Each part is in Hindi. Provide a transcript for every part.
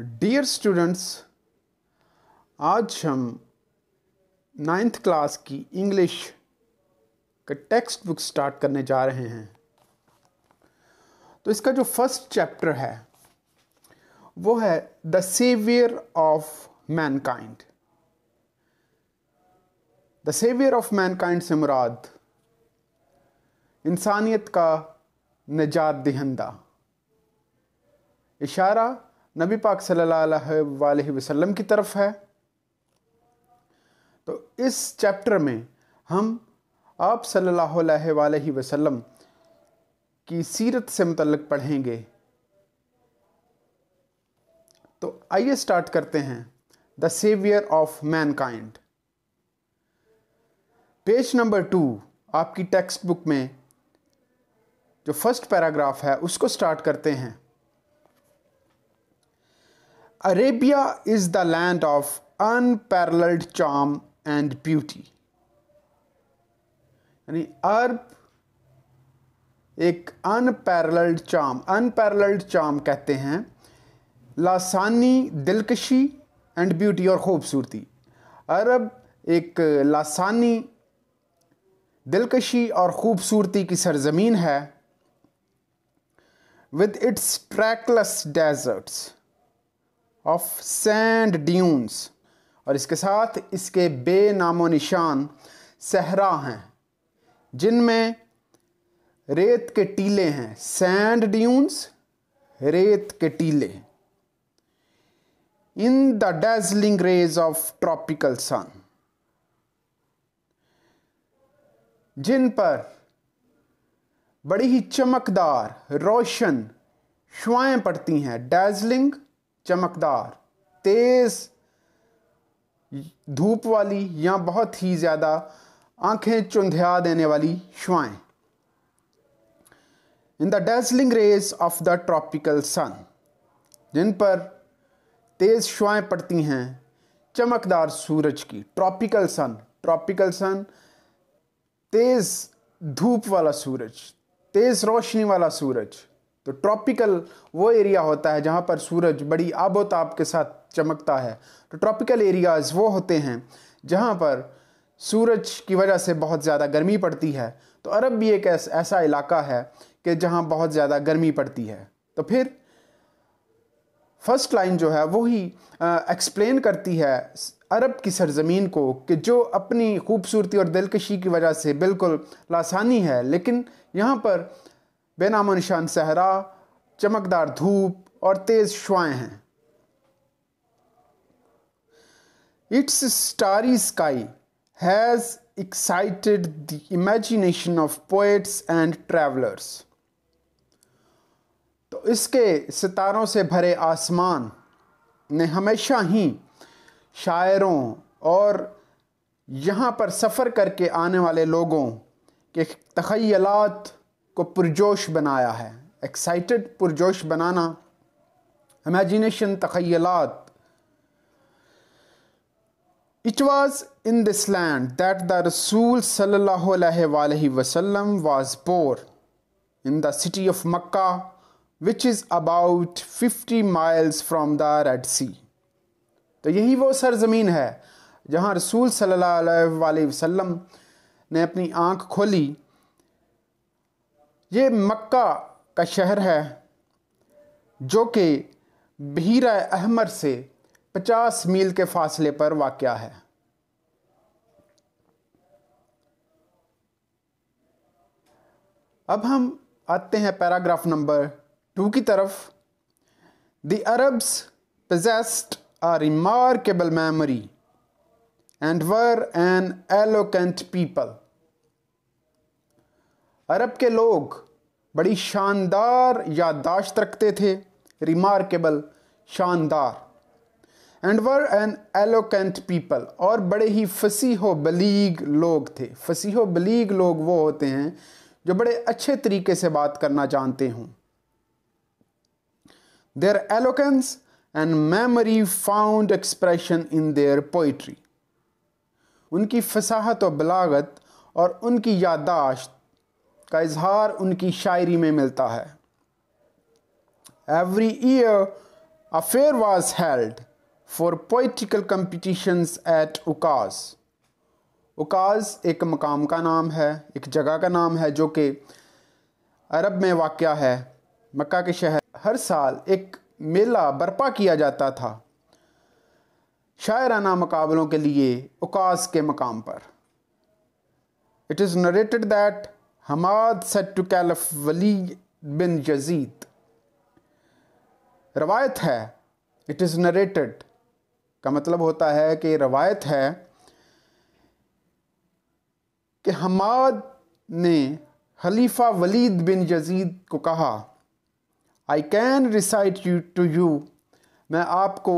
डियर स्टूडेंट्स आज हम नाइन्थ क्लास की इंग्लिश का टेक्स्ट बुक स्टार्ट करने जा रहे हैं तो इसका जो फर्स्ट चैप्टर है वो है the saviour of mankind the saviour of mankind से मुराद इंसानियत का निजात दहंदा इशारा नबी पाक सल्लल्लाहु वसल्लम की तरफ है तो इस चैप्टर में हम आप सल्लल्लाहु अलैहि वसल्लम की सीरत से मतलब पढ़ेंगे तो आइए स्टार्ट करते हैं the saviour of mankind page number two आपकी टेक्स्ट बुक में जो फर्स्ट पैराग्राफ है उसको स्टार्ट करते हैं Arabia is the land of unparalleled charm and beauty यानी अरब एक अनपैरल्ड चाम अनपैरल्ड चाम कहते हैं लासानी दिलकशी एंड ब्यूटी और ख़ूबसूरती अरब एक लासानी दिलकशी और ख़ूबसूरती की सरजमीन है with its trackless deserts of sand dunes और इसके साथ इसके बेनामो निशान सहरा हैं जिनमें रेत के टीले हैं सैंड ड्यून्स रेत के टीले in the dazzling rays of tropical sun जिन पर बड़ी ही चमकदार रोशन श्वाएं पड़ती हैं डेजलिंग चमकदार तेज़ धूप वाली या बहुत ही ज़्यादा आंखें चुंधिया देने वाली श्वाएं in the dazzling rays of the tropical sun जिन पर तेज़ श्वाएं पड़ती हैं चमकदार सूरज की ट्रॉपिकल सन ट्रॉपिकल सन तेज़ धूप वाला सूरज तेज़ रोशनी वाला सूरज तो ट्रॉपिकल वो एरिया होता है जहाँ पर सूरज बड़ी आबोताब के साथ चमकता है तो ट्रॉपिकल एरियाज़ वो होते हैं जहाँ पर सूरज की वजह से बहुत ज़्यादा गर्मी पड़ती है तो अरब भी एक ऐस, ऐसा इलाका है कि जहाँ बहुत ज़्यादा गर्मी पड़ती है तो फिर फर्स्ट लाइन जो है वो ही एक्सप्लेन करती है अरब की सरजमीन को कि जो अपनी खूबसूरती और दिलकशी की वजह से बिल्कुल लासानी है लेकिन यहाँ पर बेनामा निशान सहरा चमकदार धूप और तेज श्वाएं हैं its starry sky has excited the imagination of poets and travellers तो इसके सितारों से भरे आसमान ने हमेशा ही शायरों और यहाँ पर सफ़र करके आने वाले लोगों के तखयलात को पुरजोश बनाया है एक्साइटेड पुरजोश बनाना इमेजिनेशन तखयलात it was in this land that the रसूल सल्ला वसलम वॉज पोर इन दिटी of Mecca which is about fifty miles from the Red Sea तो यही वो सरजमीन है जहाँ रसूल सल वसलम ने अपनी आँख खोली ये मक्का का शहर है जो कि भीरा अहमर से 50 मील के फासले पर वाक़ है अब हम आते हैं पैराग्राफ नंबर टू की तरफ the Arabs possessed a remarkable memory and were an eloquent people अरब के लोग बड़ी शानदार याददाश्त रखते थे रिमार्केबल शानदार and were an eloquent people और बड़े ही फसीहो बलीग लोग थे फसीहो बलीग लोग वो होते हैं जो बड़े अच्छे तरीके से बात करना जानते हों their eloquence and memory found expression in their poetry उनकी फसाहत और बलागत और उनकी याददाश्त का इजहार उनकी शायरी में मिलता है every year a fair was held for poetical competition at Ukaz Ukaz एक मकाम का नाम है एक जगह का नाम है जो कि अरब में वाक़ है मक्का के शहर हर साल एक मेला बर्पा किया जाता था शायराना मुकाबलों के लिए उकास के मकाम पर it is narrated that Hammad said to caliph Walid bin Yazid, रवायत है इट इज़ नरेटेड का मतलब होता है कि रवायत है कि हमाद ने खलीफा वलीद बिन यजीद को कहा I can recite you to you मैं आपको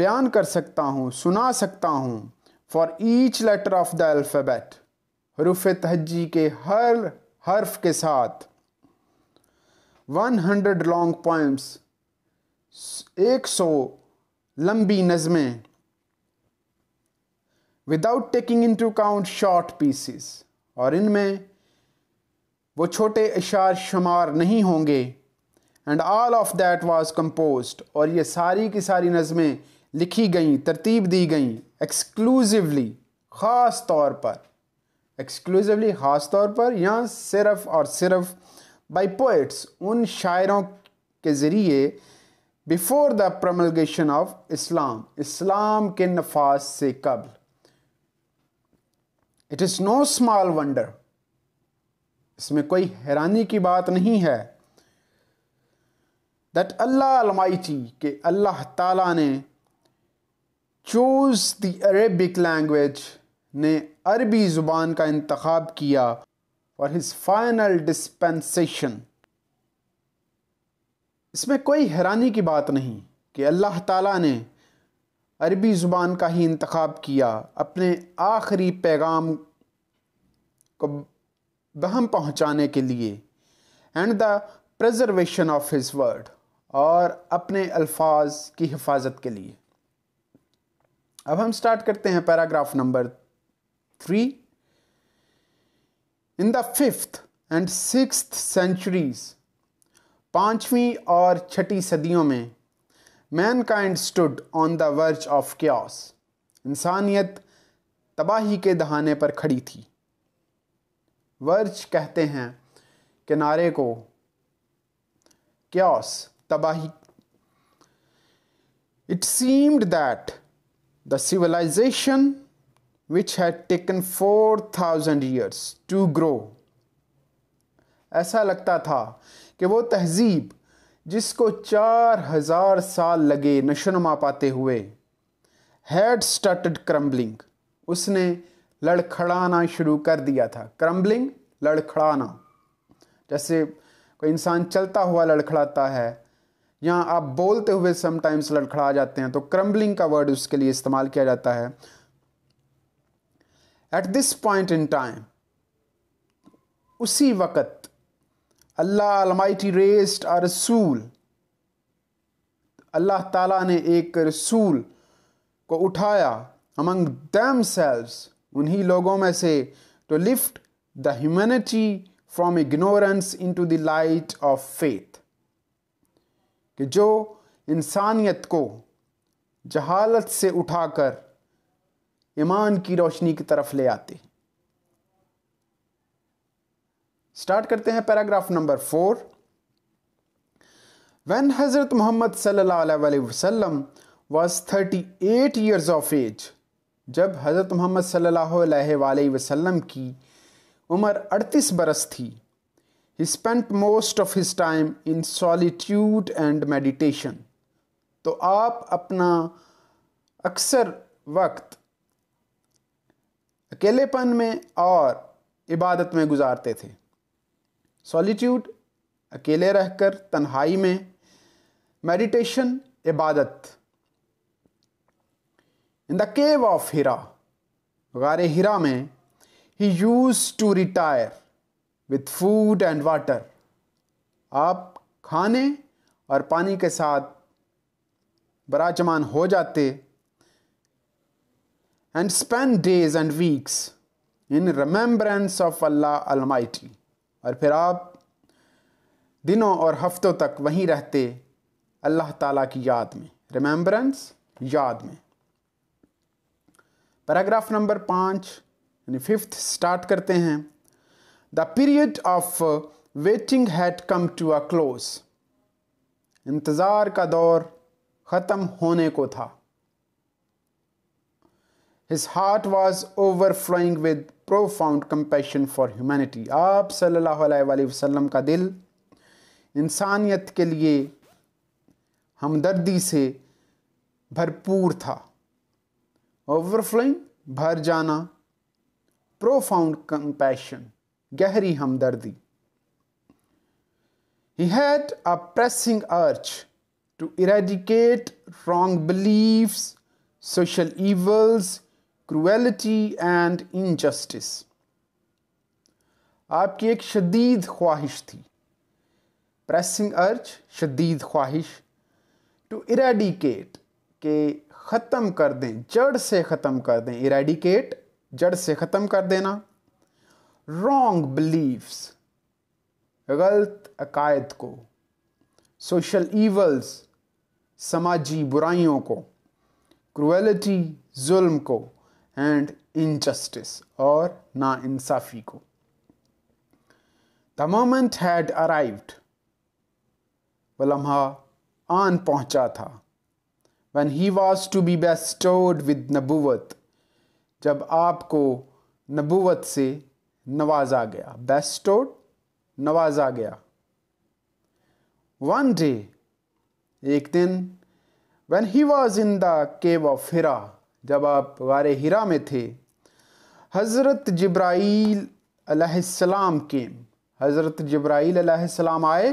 बयान कर सकता हूँ सुना सकता हूँ for each letter of the alphabet हरूफ तहजी के हर हर्फ के साथ 100 लॉन्ग एक 100 लंबी नज़में without taking into count short pieces और इनमें वो छोटे इशार शुमार नहीं होंगे and all of that was compose और ये सारी की सारी नज़में लिखी गई तरतीब दी गई एक्सक्लूसिवली ख़ास तौर पर एक्सक्लूसिवली ख़ास तौर पर या सिर्फ और सिर्फ बाय पोइट्स उन शायरों के ज़रिए before the promulgation of Islam इस्लाम के नफाज से कबल it is no small wonder इसमें कोई हैरानी की बात नहीं है दैट अल्लाह अलमाइटी के अल्लाह ताला ने चूज़ द अरेबिक लैंग्वेज ने अरबी ज़ुबान का इंतखब किया और हिज फाइनल डिस्पेंसेशन इसमें कोई हैरानी की बात नहीं कि अल्लाह ताला ने अरबी ज़ुबान का ही इंतखब किया अपने आखिरी पैगाम को बहम पहुँचाने के लिए and the preservation of his word और अपने अल्फाज की हिफाजत के लिए अब हम स्टार्ट करते हैं paragraph number tree. In the 5th and six centuries पांचवी और छठी सदियों में mankind stood on the verge of chaos इंसानियत तबाही के दहाने पर खड़ी थी वर्ज कहते हैं किनारे को क्यास तबाही it seemed that the civilization which had taken 4000 years to grow ऐसा लगता था कि वो तहजीब जिसको चार हजार साल लगे नशोनमा पाते हुए हैड स्टार्टेड क्रम्बलिंग उसने लड़खड़ाना शुरू कर दिया था क्रम्बलिंग लड़खड़ाना जैसे कोई इंसान चलता हुआ लड़खड़ाता है या आप बोलते हुए समटाइम्स लड़खड़ा जाते हैं तो क्रम्बलिंग का वर्ड उसके लिए इस्तेमाल किया जाता है at this point in time उसी वक़्त अल्लाह अलमाइटी रेस्ट आ रसूल अल्लाह ताला ने एक रसूल को उठाया दैम सेल्स उन्हीं लोगों में से to lift the the humanity ignorance into the light of faith कि जो इंसानियत को जहालत से उठाकर ईमान की रोशनी की तरफ ले आते स्टार्ट करते हैं पैराग्राफ नंबर फोर वेन हज़रत मोहम्मद वसल्लम was thirty eight years of age जब हज़रत मोहम्मद सल्लल्लाहु वसल्लम की उम्र 38 बरस थी he spent most of his time in solitude and meditation तो आप अपना अक्सर वक्त अकेलेपन में और इबादत में गुजारते थे सॉलिट्यूड अकेले रहकर तन्हाई में मेडिटेशन इबादत इन द केव ऑफ हीरा गार हीरा में he used to retire with food and water आप खाने और पानी के साथ बराजमान हो जाते and spend days and weeks in remembrance of Allah Almighty. और फिर आप दिनों और हफ्तों तक वहीं रहते अल्लाह ताला की याद में रिमेम्बरेंस याद में पैराग्राफ नंबर पाँच यानी फिफ्थ स्टार्ट करते हैं the period of waiting had come to a close इंतज़ार का दौर ख़त्म होने को था His heart was overflowing with profound compassion for humanity. आप सल्लल्लाहु अलैहि वसल्लम का दिल इंसानियत के लिए हमदर्दी से भरपूर था ओवरफ्लोइंग भर जाना प्रोफाउंड कंपैशन गहरी हमदर्दी He had a pressing urge to eradicate wrong beliefs, social evils, cruelty and injustice आपकी एक शदीद ख्वाहिश थी प्रेसिंग अर्ज शदीद ख्वाहिश टू इरेडिकेट के ख़त्म कर दें जड़ से ख़त्म कर दें इरेडिकेट जड़ से ख़त्म कर देना रॉन्ग बिलीव्स गलत अकायद को सोशल ईवल्स समाजी बुराइयों को क्रुएलिटी जुल्म को एंड इनजस्टिस और ना इंसाफी को द मोमेंट हैड अराइव्ड वो लम्हा आन पहुंचा था when he was to be bestowed with नबुवत जब आपको नबुवत से नवाजा गया बेस्टोर्ड नवाजा गया वन डे एक दिन when he was in the cave of Hira जब आप गार हिरा में थे हज़रत जब्राईल अलैहिस्सलाम केम हज़रत जब्राईल अलैहिस्सलाम आए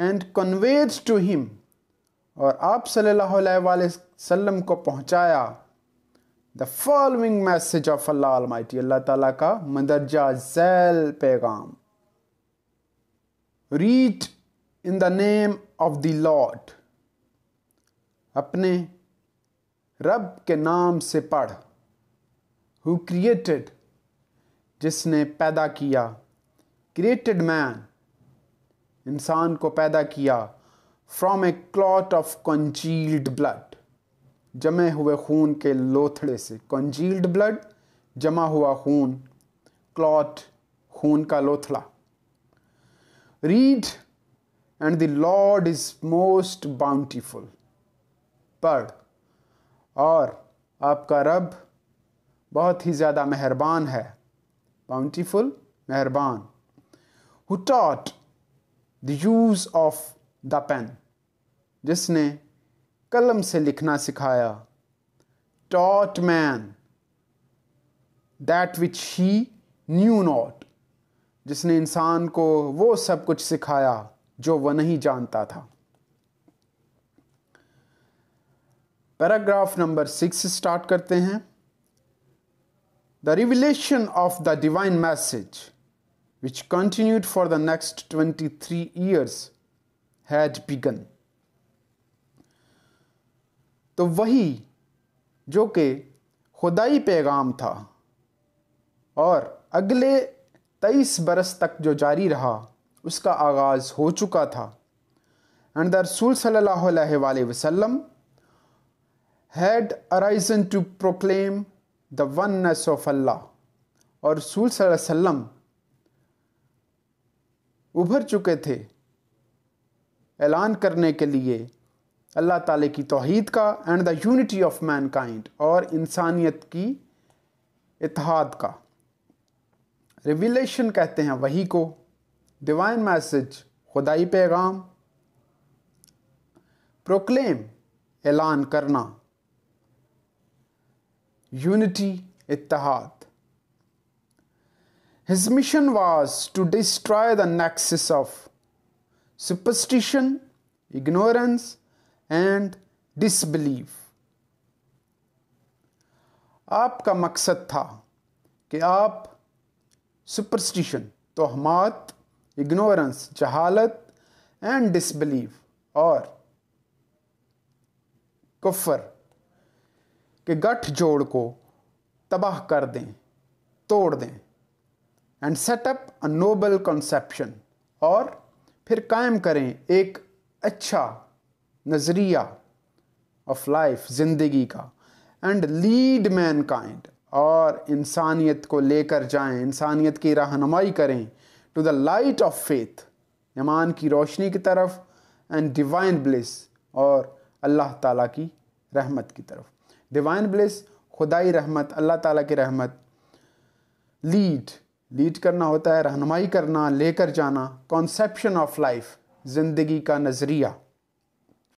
एंड कन्वेज टू हिम और आप सल्लल्लाहु अलैहि वसल्लम को पहुंचाया the following message of Allah almighty अल्लाह ताला का मंदरजा जैल पैगाम read in the name of the lord अपने रब के नाम से पढ़ हु क्रिएटेड जिसने पैदा किया क्रिएटेड मैन इंसान को पैदा किया from a clot of congealed blood जमे हुए खून के लोथड़े से कंजील्ड ब्लड जमा हुआ खून क्लॉट खून का लोथड़ा read and the lord is most bountiful पढ़ और आपका रब बहुत ही ज़्यादा मेहरबान है बाउंटीफुल मेहरबान who taught the use of the pen जिसने कलम से लिखना सिखाया taught man that which he knew not जिसने इंसान को वो सब कुछ सिखाया जो वह नहीं जानता था पैराग्राफ नंबर सिक्स स्टार्ट करते हैं the revelation of the divine message which continued for the next twenty three years had began तो वही जो कि खुदाई पैगाम था और अगले तेईस बरस तक जो जारी रहा उसका आगाज़ हो चुका था एंड द रसूल सल्लल्लाहु अलैहि वसल्लम had arisen to proclaim the oneness of Allah और रसूल सल्लम उभर चुके थे ऐलान करने के लिए अल्लाह ताले की तोहद का and the unity of mankind और इंसानियत की इतिहाद का रिविलेशन कहते हैं वही को डिवाइन मैसेज खुदाई पैगाम प्रोक्लेम ऐलान करना unity, ittihad. His mission was to destroy the nexus of superstition, ignorance, and disbelief. आपका मकसद था कि आप सुपरस्टिशन तोहमात इग्नोरेंस जहालत एंड डिसबिलीव और कुफर कि गठजोड़ को तबाह कर दें तोड़ दें and set up a noble conception और फिर कायम करें एक अच्छा नज़रिया ऑफ लाइफ ज़िंदगी का एंड लीड मैन काइंड और इंसानियत को लेकर जाएं इंसानियत की रहनुमाई करें to the light of faith ईमान की रोशनी की तरफ एंड डिवाइन ब्लिस और अल्लाह ताला की रहमत की तरफ डिवाइन ब्लिस खुदाई रहमत अल्लाह ताला की रहमत लीड लीड करना होता है रहनुमाई करना लेकर जाना कॉन्सेप्शन ऑफ लाइफ ज़िंदगी का नज़रिया